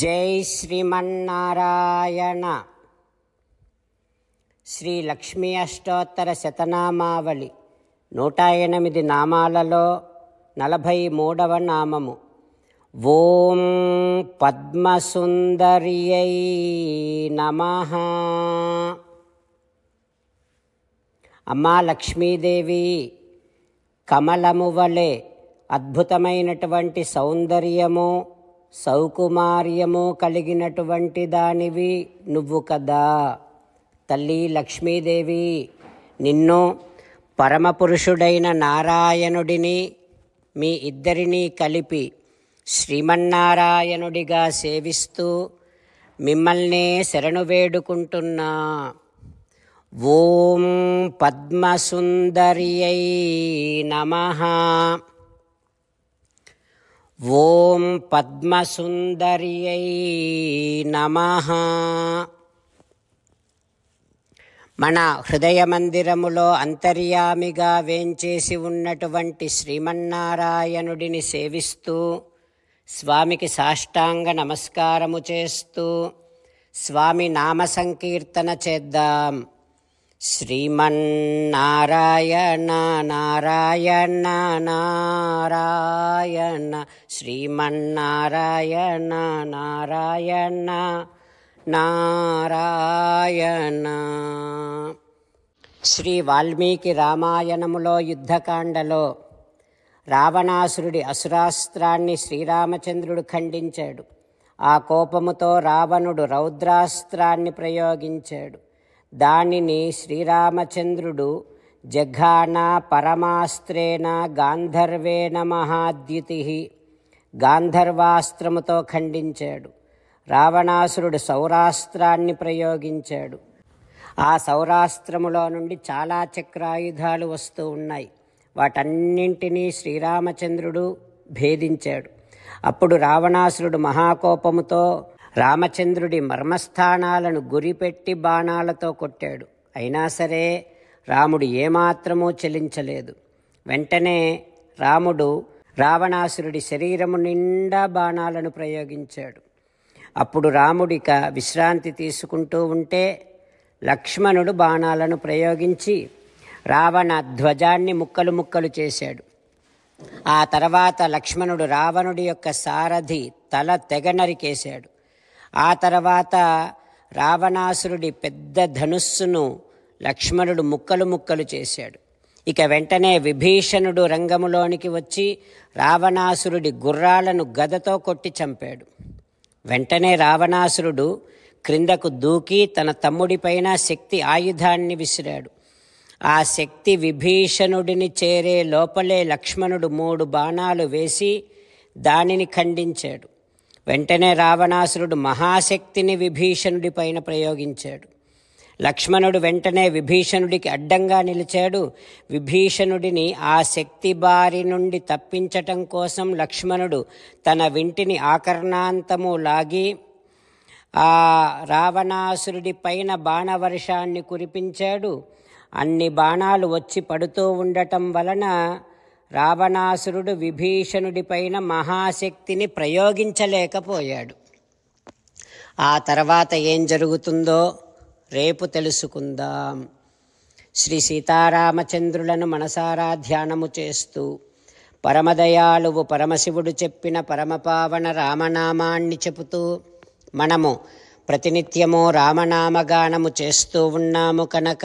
జై శ్రీమన్నారాయణ శ్రీ లక్ష్మీ అష్టోత్తర శతనామావళి నూట ఎనిమిది నామాలలో నలభై మూడవ నామము ఓం పద్మసుందర్యై నమ అమ్మా లక్ష్మీదేవి కమలము వలె అద్భుతమైనటువంటి సౌందర్యము సౌకుమార్యము కలిగినటువంటి దానివి నువ్వు కదా తల్లి లక్ష్మీదేవి నిన్ను పరమపురుషుడైన నారాయణుడిని మీ ఇద్దరినీ కలిపి శ్రీమన్నారాయణుడిగా సేవిస్తూ మిమ్మల్నే శరణు వేడుకుంటున్నా ఓం పద్మసుందర్యై నమ ఓం పద్మసుందర్యై నమ మన హృదయ మందిరములో అంతర్యామిగా వేంచేసి ఉన్నటువంటి శ్రీమన్నారాయణుడిని సేవిస్తూ స్వామికి సాష్టాంగ నమస్కారము చేస్తూ స్వామి నామ సంకీర్తన చేద్దాం శ్రీమన్నారాయణ నారాయణ నారాయణ శ్రీమన్నారాయణ నారాయణ నారాయణ శ్రీ వాల్మీకి రామాయణములో యుద్ధకాండలో రావణాసురుడి అసురాస్త్రాన్ని శ్రీరామచంద్రుడు ఖండించాడు ఆ కోపముతో రావణుడు రౌద్రాస్త్రాన్ని ప్రయోగించాడు దానిని శ్రీరామచంద్రుడు జఘాన పరమాస్త్రేణ గాంధర్వేణ మహాద్యుతి గాంధర్వాస్త్రముతో ఖండించాడు రావణాసురుడు సౌరాస్త్రాన్ని ప్రయోగించాడు ఆ సౌరాస్త్రములో నుండి చాలా చక్రాయుధాలు వస్తూ ఉన్నాయి వాటన్నింటినీ శ్రీరామచంద్రుడు భేదించాడు అప్పుడు రావణాసురుడు మహాకోపముతో రామచంద్రుడి మర్మస్థానాలను గురిపెట్టి బాణాలతో కొట్టాడు అయినా సరే రాముడు ఏమాత్రమూ చెలించలేదు వెంటనే రాముడు రావణాసురుడి శరీరము నిండా బాణాలను ప్రయోగించాడు అప్పుడు రాముడిక విశ్రాంతి తీసుకుంటూ ఉంటే లక్ష్మణుడు బాణాలను ప్రయోగించి రావణ ధ్వజాన్ని ముక్కలు ముక్కలు చేశాడు ఆ తర్వాత లక్ష్మణుడు రావణుడి యొక్క సారథి తల తెగ నరికేశాడు ఆ తర్వాత రావణాసురుడి పెద్ద ధనుస్సును లక్ష్మణుడు ముక్కలు ముక్కలు చేశాడు ఇక వెంటనే విభీషణుడు రంగములోనికి వచ్చి రావణాసురుడి గుర్రాలను గదతో కొట్టి చంపాడు వెంటనే రావణాసురుడు క్రిందకు దూకి తన తమ్ముడిపైన శక్తి ఆయుధాన్ని విసిరాడు ఆ శక్తి విభీషణుడిని చేరే లోపలే లక్ష్మణుడు మూడు బాణాలు వేసి దానిని ఖండించాడు వెంటనే రావణాసురుడు మహాశక్తిని విభీషణుడి పైన ప్రయోగించాడు లక్ష్మణుడు వెంటనే విభీషణుడికి అడ్డంగా నిలిచాడు విభీషణుడిని ఆ శక్తి బారి నుండి తప్పించటం కోసం లక్ష్మణుడు తన వింటిని ఆకర్ణాంతము లాగి ఆ రావణాసురుడి పైన బాణవర్షాన్ని కురిపించాడు అన్ని బాణాలు వచ్చి పడుతూ ఉండటం వలన రావణాసురుడు విభీషణుడిపైన మహాశక్తిని ప్రయోగించలేకపోయాడు ఆ తర్వాత ఏం జరుగుతుందో రేపు తెలుసుకుందాం శ్రీ సీతారామచంద్రులను మనసారా ధ్యానము చేస్తూ పరమదయాళువు పరమశివుడు చెప్పిన పరమపావన రామనామాన్ని చెబుతూ మనము ప్రతినిత్యము రామనామగానము చేస్తూ ఉన్నాము కనుక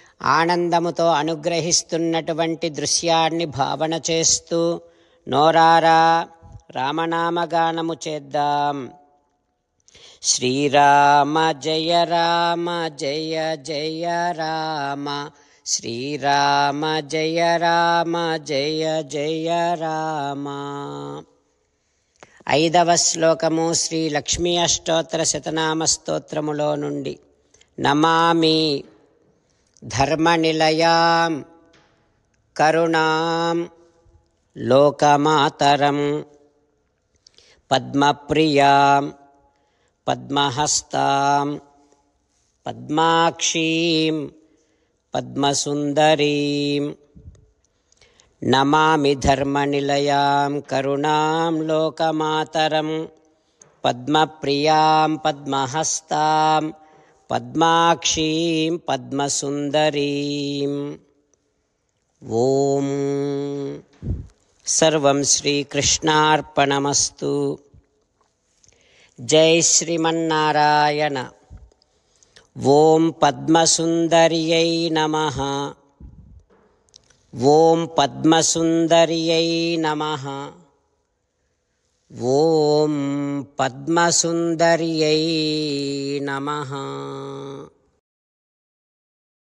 ఆనందముతో అనుగ్రహిస్తున్నటువంటి దృశ్యాన్ని భావన చేస్తూ నోరారా రామనామగానము చేద్దాం శ్రీరామ జయ రామ జయ జయ రామ శ్రీరామ జయ రామ జయ జయ రామ ఐదవ శ్లోకము శ్రీ లక్ష్మీ అష్టోత్తర శతనామ స్తోత్రములో నుండి నమామి धर्मनिलयां करुणां लोकमातरं पद्मप्रियां पद्महस्तां पद्माक्षीं पद्मसुन्दरीं नमामि धर्मनिलयां करुणां लोकमातरं पद्मप्रियां पद्महस्तां पद्माक्षीं पद्मसुन्दरीम् ॐ सर्वं श्रीकृष्णार्पणमस्तु जय श्रीमन्नारायण ॐ पद्मसुन्दर्यै नमः ॐ पद्मसुन्दर्यै नमः पद्मसुन्दर्यै नमः